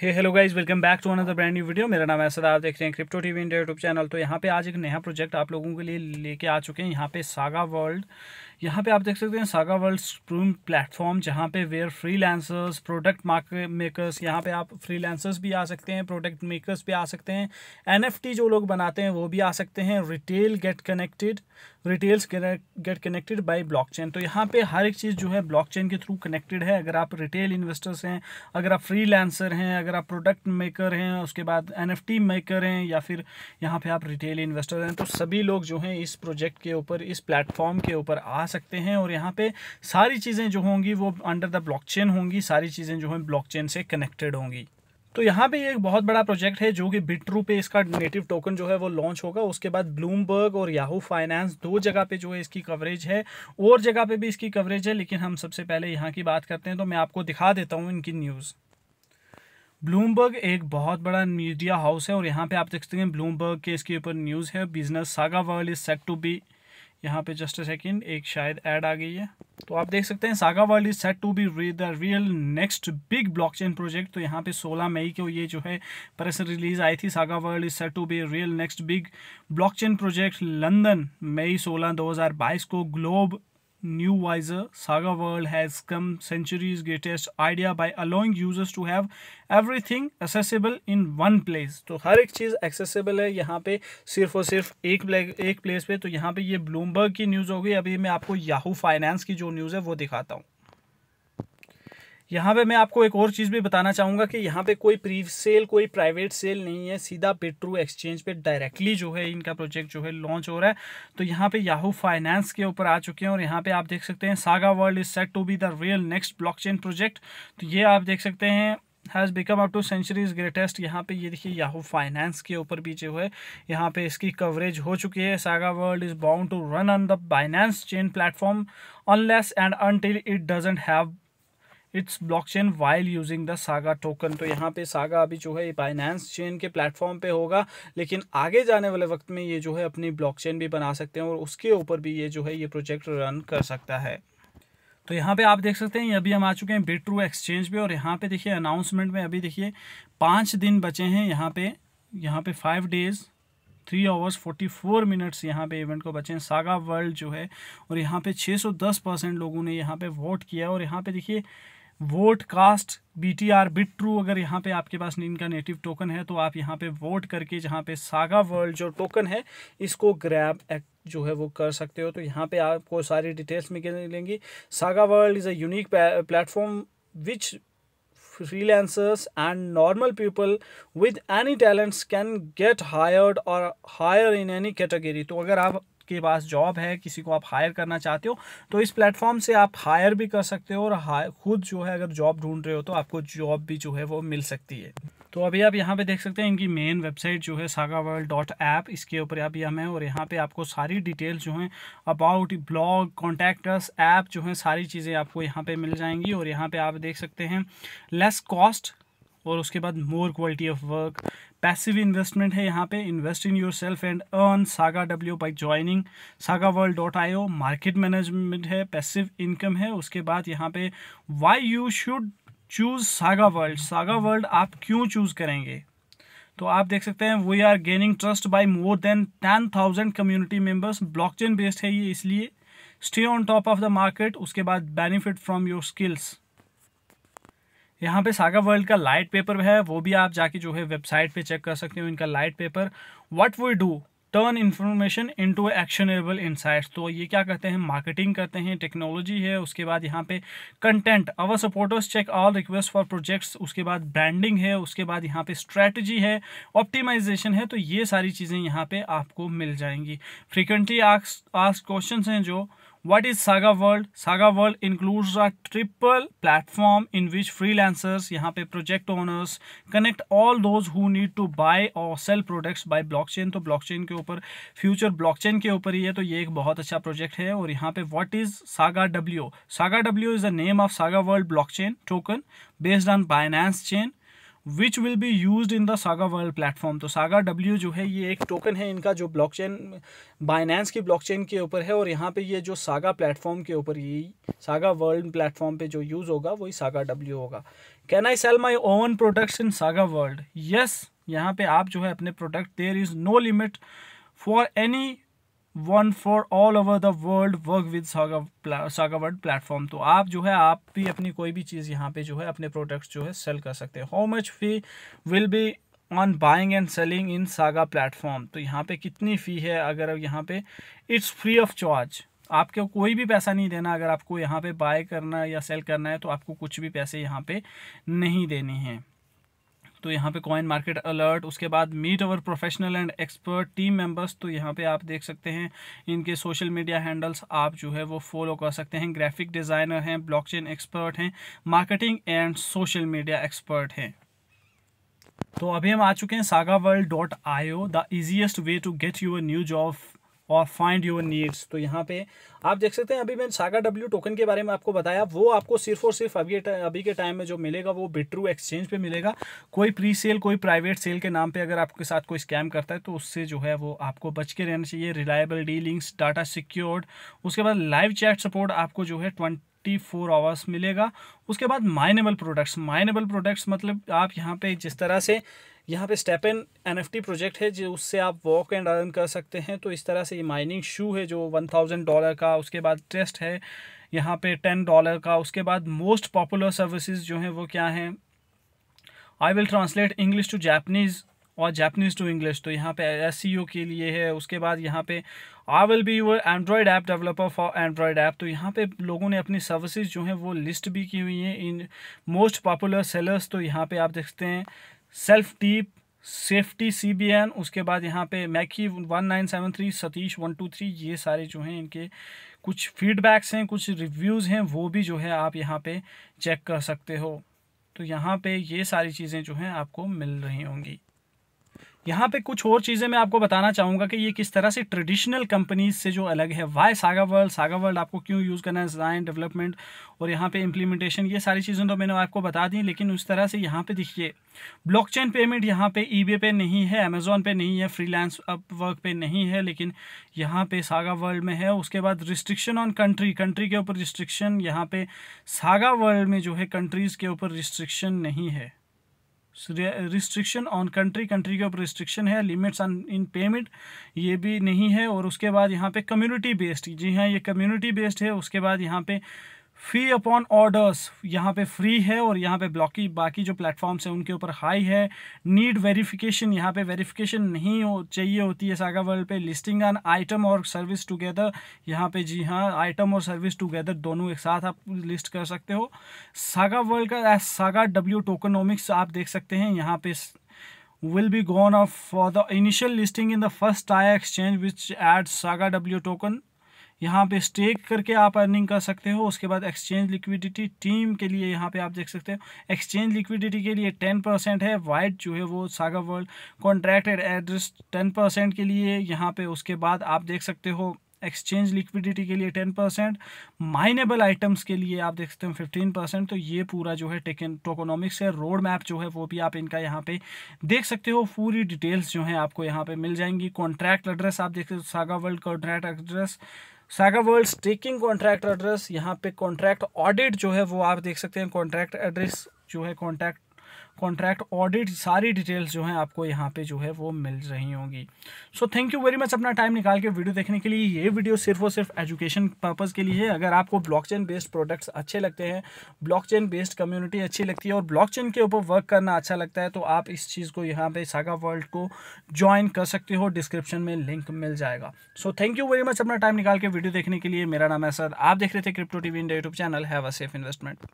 Hey hello guys welcome back to another brand new video मेरा नाम है सदा आप देख रहे हैं crypto TV India YouTube channel तो यहाँ पे आज एक नया प्रोजेक्ट आप लोगों के लिए लेके आ चुके हैं यहाँ पे सागा वर्ल्ड यहाँ पे आप देख सकते हैं सागा वर्ल्ड स्ट्रीम प्लेटफॉर्म जहाँ पे where freelancers product mark makers यहाँ पे आप फ्रीलांसर्स भी आ सकते हैं प्रोडक्ट मेकर्स भी आ सकते हैं एनएफटी जो लोग बनाते हैं वो भी आ सकते हैं retail get connected retails get connected by blockchain तो यहाँ पे हर एक चीज़ जो है ब्लॉकचेन के थ्रू कनेक्टेड है अगर आप रिटेल इन्वेस्टर्स हैं अगर आप फ्रीलांसर हैं अगर आप प्रोडक्ट मेकर हैं उसके बाद एनएफटी मेकर हैं या फिर यहाँ पे आप रिटेल इन्वेस्टर हैं तो सभी लोग जो हैं इस प्रोजेक्ट के ऊपर इस प्लेटफॉर्म के ऊपर आ सकते हैं और यहाँ पे सारी चीज़ें जो होंगी वो अंडर द ब्लॉक होंगी सारी चीज़ें जो हैं ब्लॉक से कनेक्टेड होंगी तो यहाँ पे एक बहुत बड़ा प्रोजेक्ट है जो कि बिट्रू पे इसका नेटिव टोकन जो है वो लॉन्च होगा उसके बाद ब्लूमबर्ग और याहू फाइनेंस दो जगह पे जो है इसकी कवरेज है और जगह पे भी इसकी कवरेज है लेकिन हम सबसे पहले यहाँ की बात करते हैं तो मैं आपको दिखा देता हूँ इनकी न्यूज़ ब्लूमबर्ग एक बहुत बड़ा मीडिया हाउस है और यहाँ पर आप देख सकते हैं ब्लूमबर्ग के इसके ऊपर न्यूज़ है business Saga World is set to be यहाँ पर जस्ट अ सेकेंड एक शायद ऐड आ गई है तो आप देख सकते हैं Saga World is set to be the real next big blockchain project तो यहाँ पे 16 मई को ये जो है प्रेस रिलीज आई थी Saga World is set to be real next big blockchain project London May 16 2022 को globe new wiser saga world has come century's greatest idea by allowing users to have everything accessible in one place तो हर एक चीज़ accessible है यहाँ पे सिर्फ और सिर्फ एक एक प्लेस पे तो यहाँ पे ये ब्लूमबर्ग की न्यूज़ हो गई अभी मैं आपको याहू फाइनेंस की जो न्यूज़ है वो दिखाता हूँ यहाँ पे मैं आपको एक और चीज़ भी बताना चाहूँगा कि यहाँ पे कोई प्री सेल कोई प्राइवेट सेल नहीं है सीधा पेट्रू एक्सचेंज पे डायरेक्टली जो है इनका प्रोजेक्ट जो है लॉन्च हो रहा है तो यहाँ पे याहू फाइनेंस के ऊपर आ चुके हैं और यहाँ पे आप देख सकते हैं Saga World is set to be the real next block project तो ये आप देख सकते हैं has become up to centuries greatest यहाँ पे ये देखिए याहू फाइनेंस के ऊपर भी जो है यहाँ पे इसकी कवरेज हो चुकी है Saga World is bound to run on the Binance chain platform unless and until it doesn't have its blockchain while using the Saga token तो यहाँ पे सागा अभी जो है ये बाइनेंस चेन के प्लेटफॉर्म पे होगा लेकिन आगे जाने वाले वक्त में ये जो है अपनी ब्लॉकचेन भी बना सकते हैं और उसके ऊपर भी ये जो है ये प्रोजेक्ट रन कर सकता है तो यहाँ पे आप देख सकते हैं अभी हम आ चुके हैं बिट ट्रू एक्सचेंज पे और यहाँ पे देखिए अनाउंसमेंट में अभी देखिए पाँच दिन बचे हैं यहाँ पे यहाँ पे five days three hours forty four minutes यहाँ पे इवेंट को बचे हैं सागा वर्ल्ड जो है और यहाँ पे दस परसेंट लोगों ने यहाँ पे वोट किया और यहाँ पे देखिए vote cast B T R bit true अगर यहाँ पे आपके पास इनका नेटिव टोकन है तो आप यहाँ पे वोट करके जहाँ पे सागा वर्ल्ड जो टोकन है इसको ग्रैब जो है वो कर सकते हो तो यहाँ पे आपको सारी डिटेल्स मिलेंगी Saga World is a unique platform which freelancers and normal people with any talents can get hired और हायर इन एनी कैटेगरी तो अगर आप आपके पास जॉब है किसी को आप हायर करना चाहते हो तो इस प्लेटफॉर्म से आप हायर भी कर सकते हो और खुद जो है अगर जॉब ढूंढ रहे हो तो आपको जॉब भी जो है वो मिल सकती है तो अभी आप यहाँ पे देख सकते हैं इनकी मेन वेबसाइट जो है सागा वर्ल्ड डॉट ऐप इसके ऊपर आप यहाँ है और यहाँ पे आपको सारी डिटेल जो है अबाउट ब्लॉग कॉन्टैक्टर्स ऐप जो हैं सारी चीज़ें आपको यहाँ पे मिल जाएंगी और यहाँ पे आप देख सकते हैं लेस कॉस्ट और उसके बाद more quality of work passive investment है यहाँ पे invest in yourself and earn Saga W by joining Saga World dot I O market management है पैसिव इनकम है उसके बाद यहाँ पे why you should choose Saga World Saga World आप क्यों चूज़ करेंगे तो आप देख सकते हैं we are gaining trust by more than ten thousand community members blockchain based है ये इसलिए stay on top of the market उसके बाद बेनिफिट फ्रॉम योर स्किल्स यहाँ पे सागा वर्ल्ड का लाइट पेपर है वो भी आप जाके जो है वेबसाइट पे चेक कर सकते हो इनका light paper what we do turn information into actionable insights तो ये क्या करते हैं मार्केटिंग करते हैं टेक्नोलॉजी है उसके बाद यहाँ पे content our supporters check all request for projects उसके बाद ब्रांडिंग है उसके बाद यहाँ पे स्ट्रैटेजी है ऑप्टिमाइजेशन है तो ये सारी चीज़ें यहाँ पे आपको मिल जाएंगी फ्रिक्वेंटली आस्क क्वेश्चन हैं जो What is Saga World? Saga World includes a triple platform in which freelancers, यहाँ पे project owners, connect all those who need to buy or sell products by blockchain. तो blockchain के ऊपर future blockchain के ऊपर ही है तो ये एक बहुत अच्छा project है और यहाँ पे what is Saga W? Saga W is the name of Saga World blockchain token based on Binance chain. Which will be use in the Saga World platform तो सागा डब्ल्यू जो है ये एक टोकन है इनका जो ब्लॉक चेन बाइनेंस की blockchain के ऊपर है और यहाँ पे ये जो सागा प्लेटफॉर्म के ऊपर ये सागा वर्ल्ड प्लेटफॉर्म पे जो यूज़ होगा वही सागा डब्ल्यू होगा can I sell my own products in Saga World yes यहाँ पे आप जो है अपने product there is no limit for anyone for all over the world work with Saga word platform तो आप जो है आप भी अपनी कोई भी चीज़ यहाँ पे जो है अपने प्रोडक्ट्स जो है सेल कर सकते हैं how much fee will be on buying and selling in Saga platform तो यहाँ पे कितनी फ़ी है अगर यहाँ पे इट्स फ्री ऑफ चार्ज आपको कोई भी पैसा नहीं देना अगर आपको यहाँ पे बाय करना या सेल करना है तो आपको कुछ भी पैसे यहाँ पे नहीं देने हैं तो यहाँ पे कॉइन मार्केट अलर्ट उसके बाद meet our professional and expert team members तो यहाँ पे आप देख सकते हैं इनके सोशल मीडिया हैंडल्स आप जो है वो फॉलो कर सकते हैं ग्राफिक डिज़ाइनर हैं ब्लॉकचेन एक्सपर्ट हैं marketing and social media expert हैं तो अभी हम आ चुके हैं Saga World dot I O the easiest way to get your new job और फाइंड योर नीड्स तो यहाँ पे आप देख सकते हैं अभी मैंने सागा डब्ल्यू टोकन के बारे में आपको बताया वो आपको सिर्फ और सिर्फ अभी अभी के टाइम में जो मिलेगा वो बिट्रू एक्सचेंज पे मिलेगा कोई प्री सेल कोई प्राइवेट सेल के नाम पे अगर आपके साथ कोई स्कैम करता है तो उससे जो है वो आपको बच के रहना चाहिए रिलायबल डीलिंग्स डाटा सिक्योर्ड उसके बाद लाइव चैट सपोर्ट आपको जो है ट्वेंटी फोर आवर्स मिलेगा उसके बाद माइनेबल प्रोडक्ट्स माइनेबल प्रोडक्ट्स मतलब आप यहाँ पे जिस तरह से यहाँ पे स्टेप एन एन प्रोजेक्ट है जो उससे आप वॉक एंड अर्न कर सकते हैं तो इस तरह से ये माइनिंग शू है जो वन थाउजेंड डॉलर का उसके बाद टेस्ट है यहाँ पे टेन डॉलर का उसके बाद मोस्ट पॉपुलर सर्विसेज जो हैं वो क्या हैं I will translate English to Japanese और जापनीज़ टू इंग्लिश तो यहाँ पे एस e के लिए है उसके बाद यहाँ पे I will be your android app developer for android app तो यहाँ पे लोगों ने अपनी सर्विसेज जो हैं वो लिस्ट भी की हुई हैं इन मोस्ट पॉपुलर सेलर्स तो यहाँ पे आप देखते हैं सेल्फ टीप सेफ्टी सी बी एन उसके बाद यहाँ पे मैकी one nine seven three Satish one two three ये सारे जो हैं इनके कुछ फीडबैक्स हैं कुछ रिव्यूज़ हैं वो भी जो है आप यहाँ पे चेक कर सकते हो तो यहाँ पे ये सारी चीज़ें जो हैं आपको मिल रही होंगी यहाँ पे कुछ और चीज़ें मैं आपको बताना चाहूँगा कि ये किस तरह से ट्रेडिशनल कंपनीज से जो अलग है why Saga World Saga World आपको क्यों यूज़ करना है डिज़ाइन डेवलपमेंट और यहाँ पे इम्प्लीमेंटेशन ये सारी चीज़ें तो मैंने आपको बता दी लेकिन उस तरह से यहाँ पे देखिए ब्लॉकचेन पेमेंट यहाँ पे ई पे नहीं है अमेज़ोन पे नहीं है फ्रीलांस अपवर्क पे नहीं है लेकिन यहाँ पे सागा वर्ल्ड में है उसके बाद रिस्ट्रिक्शन ऑन कंट्री कंट्री के ऊपर रिस्ट्रिक्शन यहाँ पे सागा वर्ल्ड में जो है कंट्रीज़ के ऊपर रिस्ट्रिक्शन नहीं है रिस्ट्रिक्शन ऑन कंट्री कंट्री के ऊपर रिस्ट्रिक्शन है लिमिट्स ऑन इन पेमेंट ये भी नहीं है और उसके बाद यहाँ पे कम्युनिटी बेस्ड जी हाँ ये कम्युनिटी बेस्ड है उसके बाद यहाँ पे फी अपॉन ऑर्डर्स यहाँ पे फ्री है और यहाँ पे ब्लॉकी बाकी जो प्लेटफॉर्म्स हैं उनके ऊपर हाई है नीड वेरिफिकेशन यहाँ पे वेरिफिकेशन नहीं हो चाहिए होती है सागा वर्ल्ड पे लिस्टिंग ऑन आइटम और सर्विस टुगेदर यहाँ पे जी हाँ आइटम और सर्विस टुगेदर दोनों एक साथ आप लिस्ट कर सकते हो सागा वर्ल्ड का सागा डब्ल्यू टोकनोमिक्स आप देख सकते हैं यहाँ पे will be gone off for the initial listing in the first tie exchange which adds saga w token यहाँ पे स्टेक करके आप अर्निंग कर सकते हो उसके बाद एक्सचेंज लिक्विडिटी टीम के लिए यहाँ पे आप देख सकते हो एक्सचेंज लिक्विडिटी के लिए टेन परसेंट है वाइट जो है वो Saga World contracted address ten percent के लिए यहाँ पे उसके बाद आप देख सकते हो एक्सचेंज लिक्विडिटी के लिए टेन परसेंट माइनेबल आइटम्स के लिए आप देख सकते हो फिफ्टीन परसेंट तो ये पूरा जो है टेकन टोकोनॉमिक्स है रोड मैप जो है वो भी आप इनका यहाँ पे देख सकते हो पूरी डिटेल्स जो है आपको यहाँ पे मिल जाएंगी कॉन्ट्रैक्ट एड्रेस आप देख सकते हो Saga World contract address Saga World staking contract address यहाँ पे कॉन्ट्रैक्ट ऑडिट जो है वो आप देख सकते हैं कॉन्ट्रैक्ट एड्रेस जो है कॉन्ट्रैक्ट कॉन्ट्रैक्ट ऑडिट सारी डिटेल्स जो हैं आपको यहाँ पे जो है वो मिल रही होंगी so thank you very much अपना टाइम निकाल के वीडियो देखने के लिए ये वीडियो सिर्फ और सिर्फ एजुकेशन पर्पज़ के लिए है अगर आपको ब्लॉकचेन बेस्ड प्रोडक्ट्स अच्छे लगते हैं ब्लॉकचेन बेस्ड कम्युनिटी अच्छी लगती है और ब्लॉकचेन के ऊपर वर्क करना अच्छा लगता है तो आप इस चीज़ को यहाँ पर सागा वर्ल्ड को ज्वाइन कर सकते हो डिस्क्रिप्शन में लिंक मिल जाएगा so thank you very much अपना टाइम निकाल के वीडियो देखने के लिए मेरा नाम है सर आप देख रहे थे crypto TV India YouTube channel have a safe investment